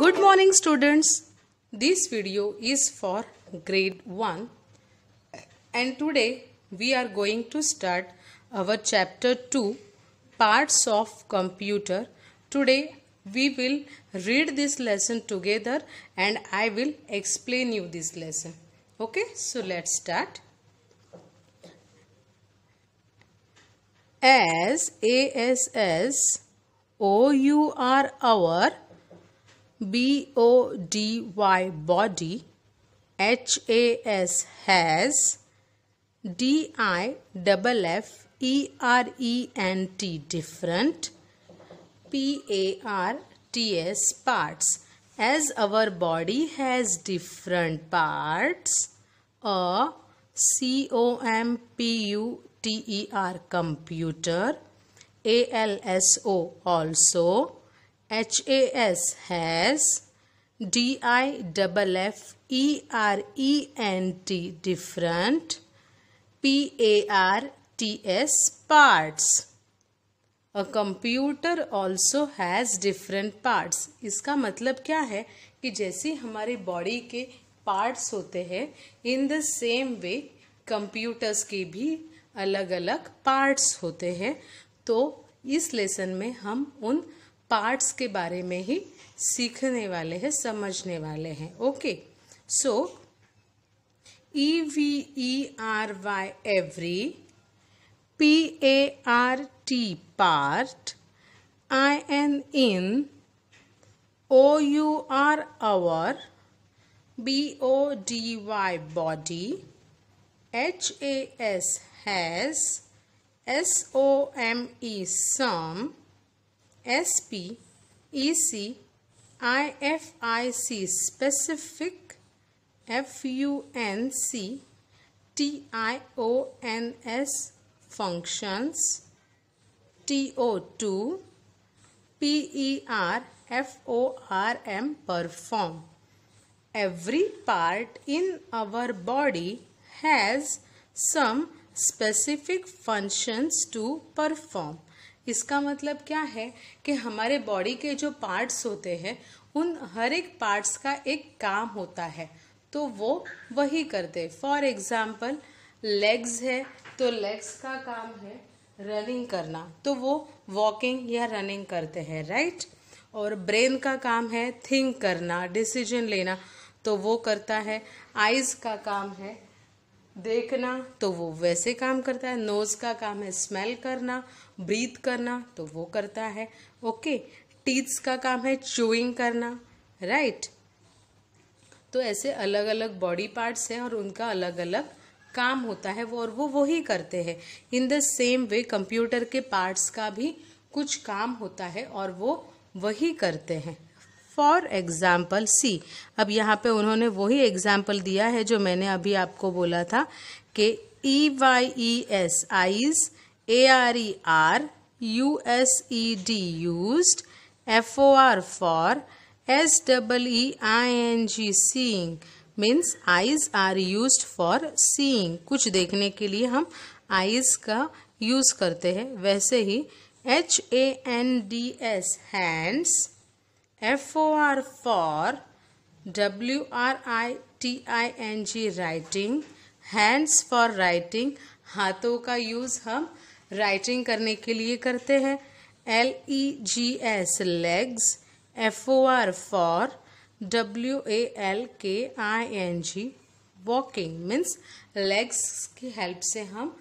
Good morning students. This video is for grade 1 and today we are going to start our chapter 2 parts of computer. Today we will read this lesson together and I will explain you this lesson. Okay, so let's start. As a s s o u r our B O D Y body, H A S has, D I double F E R E N T different, P A R T S parts. As our body has different parts, a C O M P U T E R computer, A L S O also H A S has D I double F E R E N T different P A R T S parts a computer also has different parts इसका मतलब क्या है कि जैसे हमारे body के parts होते हैं in the same way computers के भी अलग अलग पार्ट्स होते हैं तो इस लेसन में हम उन पार्ट्स के बारे में ही सीखने वाले हैं समझने वाले हैं okay so E V E R Y every P A R T part I N in O U R our B O D Y body H A S has S O M E some SP, EC, IFIC specific, FUNC, TIONS functions, TO2, PER, FORM perform. Every part in our body has some specific functions to perform. इसका मतलब क्या है कि हमारे body के जो parts होते हैं उन हर एक पार्ट्स का एक काम होता है तो वो वही करते फॉर एग्ज़ाम्पल लेग्स है तो लेग्स का काम है रनिंग करना तो वो वॉकिंग या रनिंग करते हैं राइट और ब्रेन का काम है थिंक करना डिसीजन लेना तो वो करता है आइज़ का काम है देखना तो वो वैसे काम करता है नोज का काम है स्मेल करना ब्रीथ करना तो वो करता है ओके टीथ्स का काम है चूइंग करना राइट तो ऐसे अलग अलग बॉडी पार्ट्स हैं और उनका अलग अलग काम होता है वो और वो वही करते हैं in the same way computer के पार्ट्स का भी कुछ काम होता है और वो वही करते हैं फॉर एग्ज़ाम्पल सी अब यहाँ पे उन्होंने वही एग्ज़ाम्पल दिया है जो मैंने अभी आपको बोला था कि E Y E S eyes A R E are U S E D use F O R for S double E I N G seeing means eyes are use for seeing कुछ देखने के लिए हम eyes का use करते हैं वैसे ही H A N D S hands F O R for W R I T I N G writing hands for writing हाथों का यूज़ हम राइटिंग करने के लिए करते हैं L E G S legs F O R for W A L K I N G walking means legs की help से हम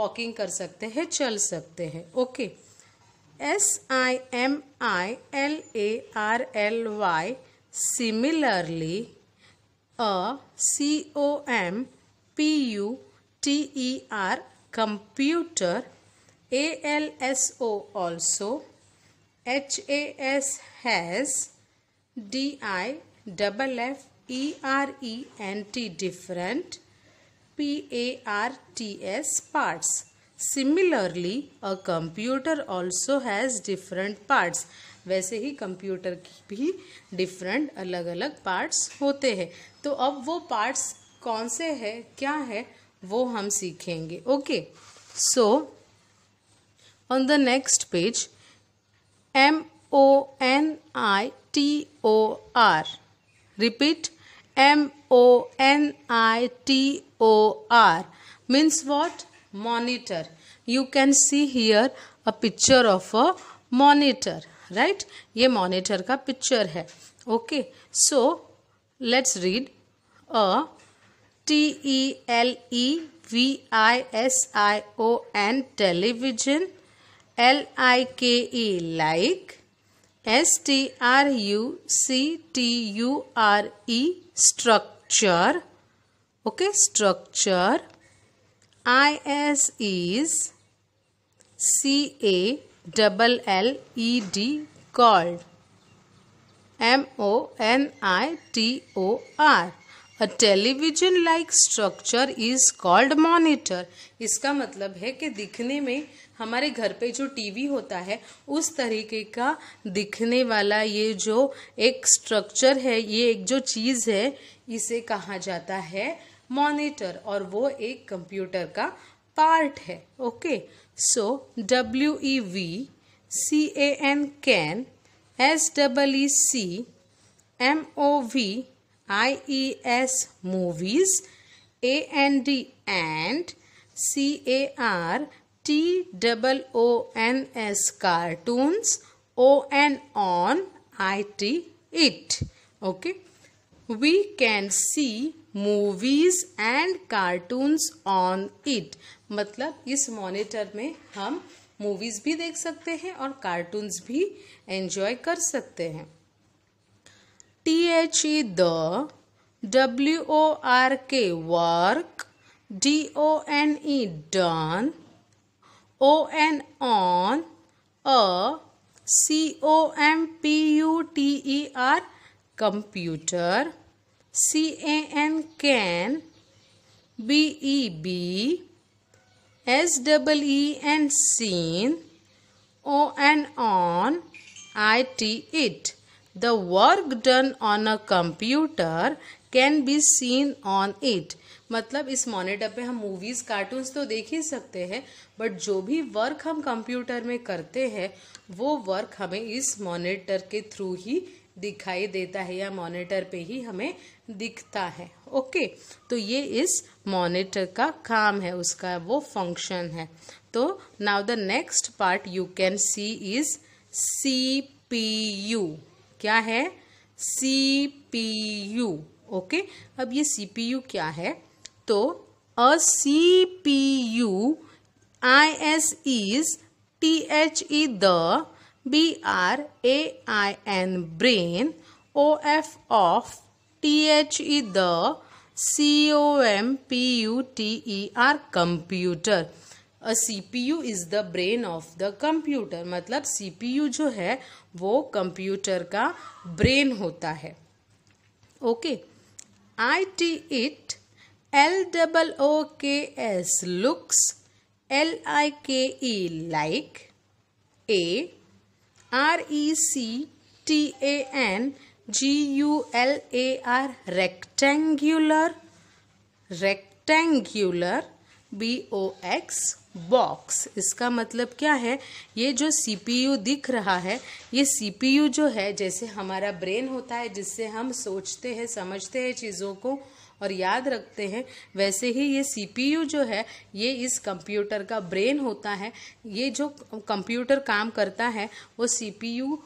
वॉकिंग कर सकते हैं चल सकते हैं okay okay. S I M I L A R L Y. Similarly, a C O M P U T E R computer A L S O also H A S has D I double F E R E N T different P A R T S parts similarly a computer also has different parts वैसे ही computer की भी different अलग अलग parts होते हैं तो अब वो पार्ट्स कौन से हैं क्या है वो हम सीखेंगे okay so on the next page M O N I T O R repeat M O N I T O R means what monitor you can see here a picture of a monitor right ye monitor ka picture hai okay so let's read a t e l e v i s i o n television l i k e like s t r u c t u r e structure okay structure I S is e C A double L E D called M O N I T O R a television like structure is called monitor इसका मतलब है कि दिखने में हमारे घर पे जो टीवी होता है उस तरीके का दिखने वाला ये जो एक स्ट्रक्चर है ये एक जो चीज़ है इसे कहा जाता है मॉनिटर और वो एक कंप्यूटर का पार्ट है okay so W E we C A N can S double E see M O V I E S movies A N D and C A R T double O N S cartoons O N on I T it okay we can see movies and cartoons on it मतलब इस monitor में हम movies भी देख सकते हैं और cartoons भी एंजॉय कर सकते हैं T H E the W O R K work D O N E done O N on a C O M P U T E R computer c a n can b e b s double e n seen o n on i t it the work done on a computer can be seen on it मतलब इस monitor पे हम movies cartoons तो देख ही सकते हैं but जो भी वर्क हम कंप्यूटर में करते हैं वो वर्क हमें इस मॉनिटर के थ्रू ही दिखाई देता है या मॉनिटर पे ही हमें दिखता है ओके तो ये इस मॉनिटर का काम है उसका वो फंक्शन है तो now the next part you can see is C P U क्या है सी पी यू ओके अब ये सी पी यू क्या है तो a C P U I S is T H E the B R A I N brain O F of T H E the C O M P U T E R computer C P U is the brain of the computer मतलब C P you जो है वो computer का brain होता है okay I T it L double O K S looks L I K E like A R E C T A N G U L A R rectangular rectangular B O X box इसका मतलब क्या है ये जो सी P you दिख रहा है ये सी पी यू जो है जैसे हमारा ब्रेन होता है जिससे हम सोचते हैं समझते हैं चीज़ों को और याद रखते हैं वैसे ही ये सीपीयू जो है ये इस कंप्यूटर का ब्रेन होता है ये जो कंप्यूटर काम करता है वो सीपीयू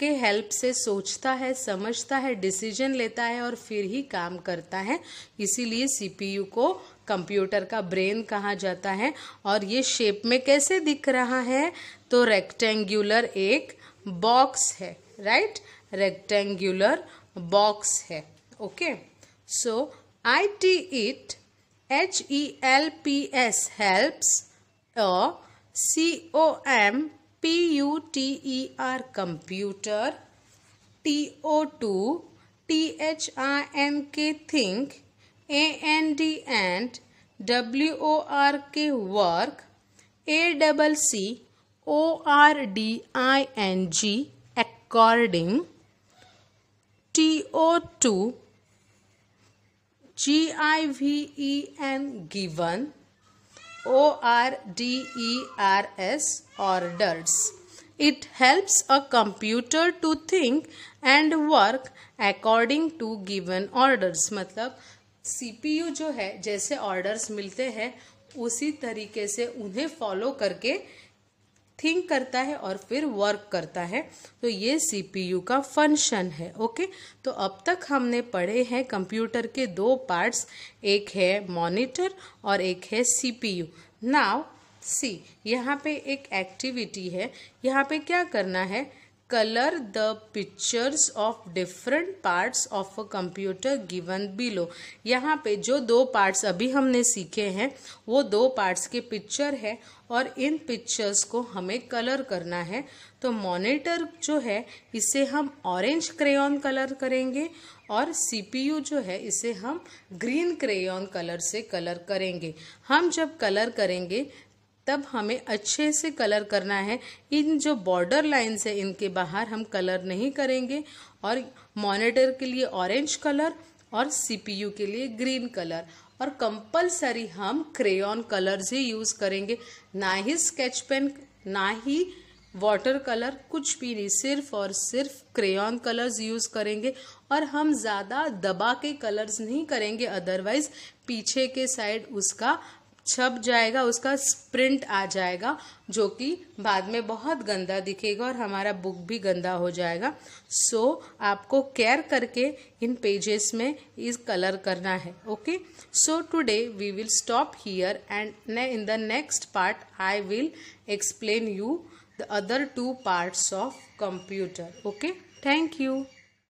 के हेल्प से सोचता है समझता है डिसीजन लेता है और फिर ही काम करता है इसीलिए सीपीयू को कंप्यूटर का ब्रेन कहा जाता है और ये शेप में कैसे दिख रहा है तो रेक्टेंगुलर एक बॉक्स है राइट रेक्टेंगुलर बॉक्स है okay okay? So IT it H E L P S helps or C O M P U T E R computer T O 2 T H I N K think A N D and W O R K work A double C O R D I N G according T O 2 G I V E N given O R D E R S orders It helps a computer to think and work according to given orders. मतलब CPU जो है जैसे orders मिलते हैं उसी तरीके से उन्हें follow करके थिंक करता है और फिर वर्क करता है तो ये सीपीयू का फंक्शन है ओके तो अब तक हमने पढ़े हैं कंप्यूटर के दो पार्ट्स एक है मॉनिटर और एक है सीपीयू नाउ सी यहाँ पे एक एक्टिविटी है यहाँ पे क्या करना है color the pictures of different parts of a computer given below यहाँ पे जो दो parts अभी हमने सीखे हैं वो दो parts के picture है और इन pictures को हमें color करना है तो monitor जो है इसे हम orange crayon color करेंगे और CPU जो है इसे हम green crayon color से color करेंगे हम जब color करेंगे तब हमें अच्छे से कलर करना है इन जो बॉर्डर लाइन्स है इनके बाहर हम कलर नहीं करेंगे और मॉनिटर के लिए ऑरेंज कलर और सीपीयू के लिए ग्रीन कलर और कंपलसरी हम क्रेयॉन कलर्स ही यूज़ करेंगे ना ही स्केच पेन ना ही वाटर कलर कुछ भी नहीं सिर्फ और सिर्फ क्रेयॉन कलर्स यूज़ करेंगे और हम ज़्यादा दबा के कलर्स नहीं करेंगे अदरवाइज पीछे के साइड उसका छप जाएगा उसका स्प्रिंट आ जाएगा जो कि बाद में बहुत गंदा दिखेगा और हमारा बुक भी गंदा हो जाएगा सो so, आपको केयर करके इन पेजेस में इस कलर करना है okay so today we will stop here and in the next part I will explain you the other two parts of computer okay thank you